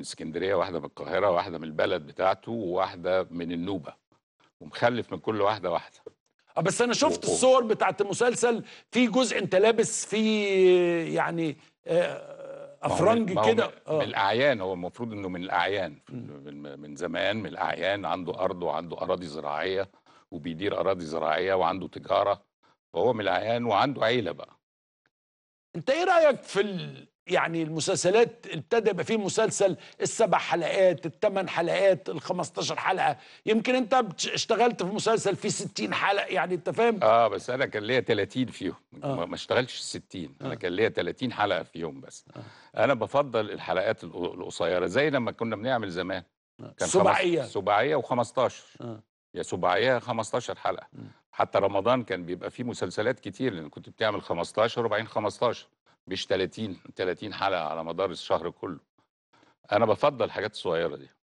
من اسكندريه واحده من القاهره واحده من البلد بتاعته وواحده من النوبه ومخلف من كل واحده واحده اه بس انا شفت أوه. الصور بتاعت المسلسل في جزء انت لابس فيه يعني آه، افرنج كده آه. من الاعيان هو المفروض انه من الاعيان من, من زمان من الاعيان عنده ارض وعنده اراضي زراعيه وبيدير اراضي زراعيه وعنده تجاره وهو من الاعيان وعنده عيله بقى انت ايه رايك في يعني المسلسلات ابتدى يبقى فيه مسلسل السبع حلقات الثمان حلقات ال 15 حلقه يمكن انت اشتغلت في مسلسل فيه 60 حلقه يعني انت فاهم اه بس انا كان ليا 30 فيهم آه. ما اشتغلتش 60 آه. انا كان ليا 30 حلقه فيهم بس آه. انا بفضل الحلقات القصيره زي لما كنا بنعمل زمان آه. كان سباعيه سباعيه و15 آه. يا سباعيه 15 حلقه م. حتى رمضان كان بيبقى فيه مسلسلات كتير لان كنت بتعمل 15 وبعدين 15 مش 30 30 حلقه على مدار الشهر كله انا بفضل الحاجات الصغيره دي